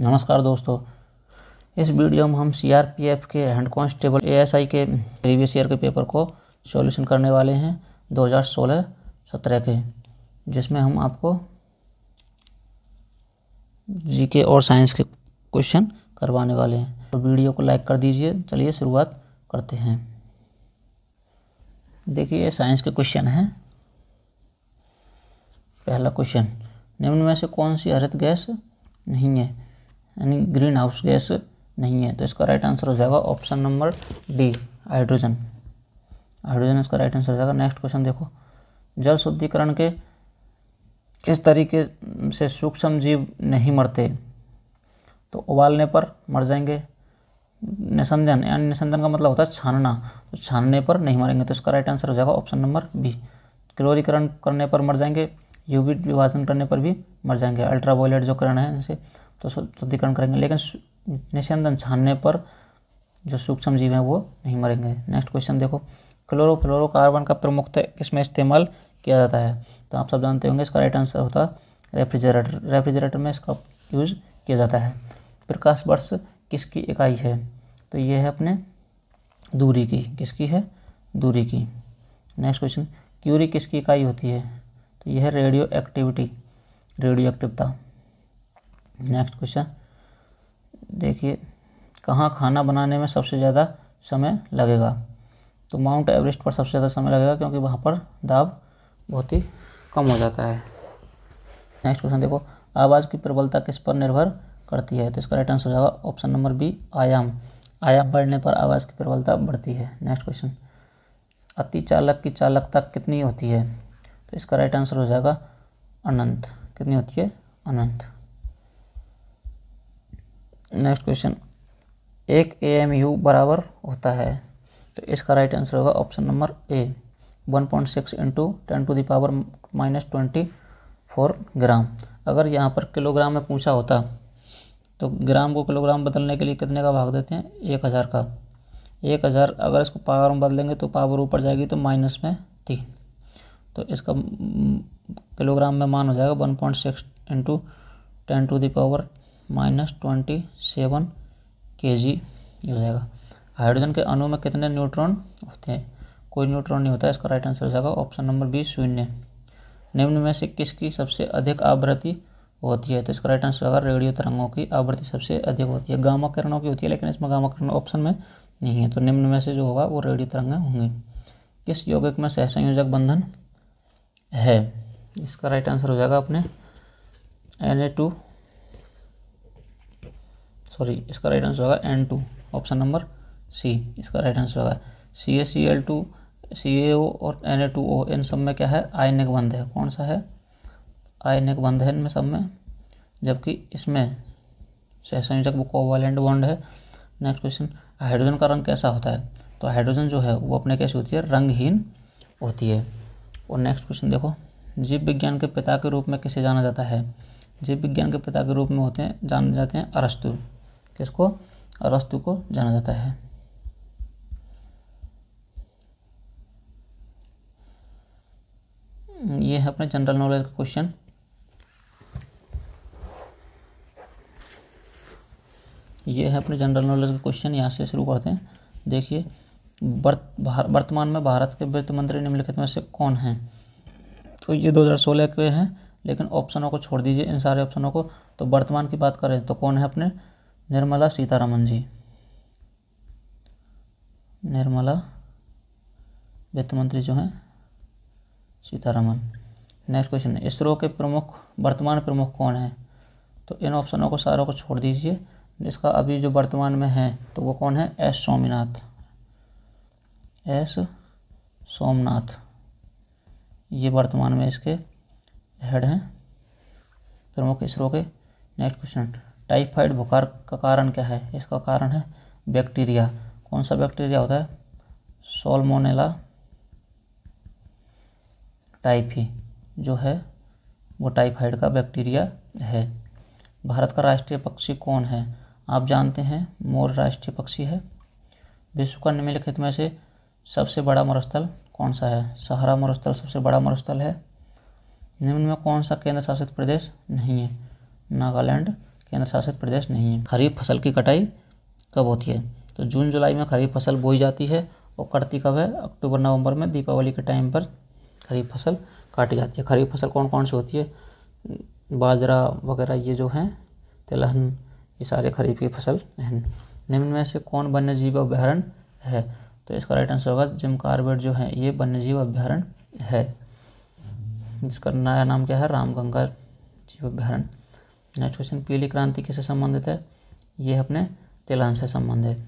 नमस्कार दोस्तों इस वीडियो में हम सीआरपीएफ के हेड कांस्टेबल एएसआई के प्रीवियस ईयर के पेपर को सॉल्यूशन करने वाले हैं 2016-17 के जिसमें हम आपको जीके और साइंस के क्वेश्चन करवाने वाले हैं तो वीडियो को लाइक कर दीजिए चलिए शुरुआत करते हैं देखिए ये साइंस के क्वेश्चन हैं पहला क्वेश्चन निम्न में से कौन सी हरित गैस नहीं है यानी ग्रीन हाउस गैस नहीं है तो इसका राइट आंसर हो जाएगा option number D hydrogen hydrogen इसका राइट आंसर हो जाएगा नेक्स्ट क्वेश्चन देखो जल शुद्धिकरण के किस तरीके से सूक्ष्म जीव नहीं मरते तो उबालने पर मर जाएंगे निसंदन यानी निसंदन का मतलब होता है छानना तो छानने पर नहीं मरेंगे तो इसका राइट आंसर हो जाएगा ऑप्शन नंबर बी क्लोरीकरण करने पर मर जाएंगे यूबिट विभाजन करने पर भी मर जाएंगे अल्ट्रा जो करण है जैसे तो शुद्धिकरण करेंगे लेकिन निस्यंदन छानने पर जो सूक्ष्म जीव हैं वो नहीं मरेंगे नेक्स्ट क्वेश्चन देखो क्लोरो कार्बन का प्रमुख इसमें इस्तेमाल किया जाता है तो आप सब जानते होंगे इसका राइट आंसर होता है रेफ्रिजरेटर रेफ्रिजरेटर में इसका यूज किया जाता है प्रकाश वर्ष किसकी इकाई है तो ये है अपने दूरी की किसकी है दूरी की नेक्स्ट क्वेश्चन क्यूरी किसकी इकाई होती है तो यह है रेडियो एक्टिविटी रेडियो एक्टिवता नेक्स्ट क्वेश्चन देखिए कहाँ खाना बनाने में सबसे ज़्यादा समय लगेगा तो माउंट एवरेस्ट पर सबसे ज़्यादा समय लगेगा क्योंकि वहाँ पर दाब बहुत ही कम हो जाता है नेक्स्ट क्वेश्चन देखो आवाज़ की प्रबलता किस पर निर्भर करती है तो इसका राइट आंसर हो जाएगा ऑप्शन नंबर बी आयाम आयाम बढ़ने पर आवाज़ की प्रबलता बढ़ती है नेक्स्ट क्वेश्चन अति चालक की चालकता कितनी होती है तो इसका राइट आंसर हो जाएगा अनंत कितनी होती है अनंत नेक्स्ट क्वेश्चन एक ए एम यू बराबर होता है तो इसका राइट आंसर होगा option number A one point six into ten to the power minus twenty four gram अगर यहाँ पर किलोग्राम में पूछा होता तो ग्राम को किलोग्राम बदलने के लिए कितने का भाग देते हैं एक हज़ार का एक हज़ार अगर इसको पावर में बदलेंगे तो पावर ऊपर जाएगी तो माइनस में तीन तो इसका किलोग्राम में मान हो जाएगा one point six into ten to the power minus twenty seven K G हो जाएगा हाइड्रोजन के अणु में कितने न्यूट्रॉन होते हैं कोई न्यूट्रॉन नहीं होता इसका राइट आंसर हो जाएगा ऑप्शन नंबर बी शून्य निम्न में से किसकी सबसे अधिक आवृत्ति होती है तो इसका राइट आंसर होगा रेडियो तरंगों की आवृत्ति सबसे अधिक होती है गामा किरणों की होती है लेकिन इसमें गामा किरण ऑप्शन में नहीं है तो निम्न में से जो होगा वो रेडियो तरंगें होंगी किस यौगिक में सहसंयोजक बंधन है इसका राइट आंसर हो जाएगा अपने एन ए टू सॉरी इसका राइट आंसर होगा N two option number C इसका राइट आंसर होगा सी ए सी एल टू सी ए ओ और एन ए टू ओ इन सब में क्या है आई नेक e बंद है कौन सा है आई नेक e बंद है इनमें सब में जबकि इसमें सहसंयोजक वो कोवालेंट बॉन्ड है नेक्स्ट क्वेश्चन हाइड्रोजन का रंग कैसा होता है तो हाइड्रोजन जो है वो अपने कैसी होती है रंगहीन होती है और नेक्स्ट क्वेश्चन देखो जीव विज्ञान के पिता के रूप में किसे जाना जाता है जीव विज्ञान के पिता के रूप में होते हैं जाने जाते हैं अरस्तु किसको अरस्तु को जाना जाता है ये है अपने जनरल नॉलेज का क्वेश्चन ये है अपने जनरल नॉलेज का क्वेश्चन यहाँ से शुरू करते हैं देखिए वर्तमान में भारत के वित्त मंत्री निम्नलिखित में से कौन हैं तो ये 2016 के हैं लेकिन ऑप्शनों को छोड़ दीजिए इन सारे ऑप्शनों को तो वर्तमान की बात करें तो कौन है अपने निर्मला सीतारमन जी निर्मला वित्त मंत्री जो हैं सीतारमन नेक्स्ट क्वेश्चन इसरो के प्रमुख वर्तमान प्रमुख कौन हैं तो इन ऑप्शनों को सारों को छोड़ दीजिए जिसका अभी जो वर्तमान में है तो वो कौन है एस सोमनाथ एस सोमनाथ ये वर्तमान में इसके हेड हैं प्रमुख इसरो के नेक्स्ट क्वेश्चन टाइफाइड बुखार का कारण क्या है इसका कारण है बैक्टीरिया कौन सा बैक्टीरिया होता है सोलमोनेला टाइफी जो है वो टाइफाइड का बैक्टीरिया है भारत का राष्ट्रीय पक्षी कौन है आप जानते हैं मोर राष्ट्रीय पक्षी है विश्व का निम्नलिखित में से सबसे बड़ा मरुस्थल कौन सा है सहारा मरुस्थल सबसे बड़ा मरुस्थल है निम्न में कौन सा केंद्र शासित प्रदेश नहीं है नागालैंड केंद्र शासित प्रदेश नहीं है खरीफ फसल की कटाई कब होती है तो जून जुलाई में खरीफ फसल बोई जाती है और कटती कब है अक्टूबर नवंबर में दीपावली के टाइम पर खरीफ फसल काटी जाती है खरीफ फसल कौन कौन सी होती है बाजरा वगैरह ये जो हैं तिलहन ये सारे खरीफ की फसल हैं निम्न में से कौन वन्य जीव अभ्यारण है तो इसका राइट आंसर होगा जिम कार्बेट जो है ये वन्य जीव अभ्यारण है जिसका नया नाम क्या है रामगंगा जीव अभ्यारण नेक्स्ट क्वेश्चन पीली क्रांति किससे संबंधित है ये अपने तेलहन से संबंधित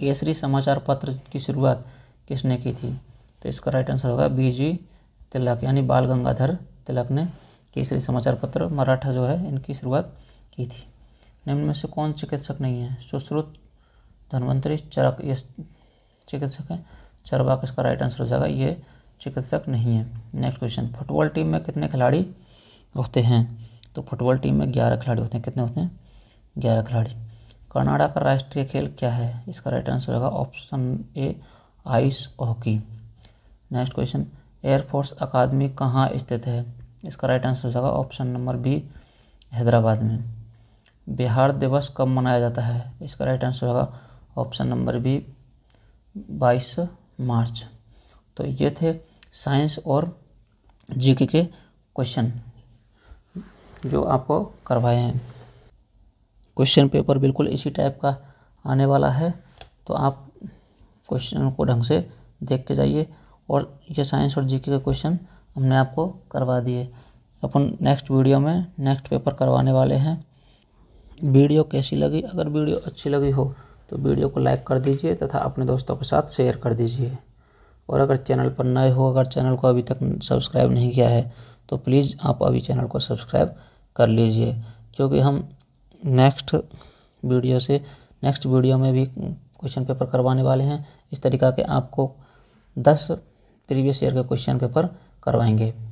केसरी समाचार पत्र की शुरुआत किसने की थी तो इसका राइट आंसर होगा बी जी तिलक यानी बाल गंगाधर तिलक ने केसरी समाचार पत्र मराठा जो है इनकी शुरुआत की थी निम्न में से कौन चिकित्सक नहीं है सुश्रुत धनवंतरी चरक ये चिकित्सक है चरवाक इसका राइट आंसर हो जाएगा ये चिकित्सक नहीं है नेक्स्ट क्वेश्चन फुटबॉल टीम में कितने खिलाड़ी होते हैं तो फुटबॉल टीम में ग्यारह खिलाड़ी होते हैं कितने होते हैं ग्यारह खिलाड़ी कर्नाटक का राष्ट्रीय खेल क्या है इसका राइट आंसर होगा option A ice hockey next question air force अकादमी कहाँ स्थित है इसका राइट आंसर हो जाएगा ऑप्शन नंबर बी हैदराबाद में बिहार दिवस कब मनाया जाता है इसका राइट आंसर होगा ऑप्शन नंबर बी बाईस मार्च तो ये थे साइंस और जीके के क्वेश्चन जो आपको करवाए हैं क्वेश्चन पेपर बिल्कुल इसी टाइप का आने वाला है तो आप क्वेश्चन को ढंग से देख के जाइए और ये साइंस और जीके के क्वेश्चन हमने आपको करवा दिए अपन नेक्स्ट वीडियो में नेक्स्ट पेपर करवाने वाले हैं वीडियो कैसी लगी अगर वीडियो अच्छी लगी हो तो वीडियो को लाइक कर दीजिए तथा अपने दोस्तों के साथ शेयर कर दीजिए और अगर चैनल पर नए हो अगर चैनल को अभी तक सब्सक्राइब नहीं किया है तो प्लीज़ आप अभी चैनल को सब्सक्राइब कर लीजिए क्योंकि हम नेक्स्ट वीडियो से नेक्स्ट वीडियो में भी क्वेश्चन पेपर करवाने वाले हैं इस तरीका के आपको दस प्रीवियस ईयर के क्वेश्चन पेपर करवाएंगे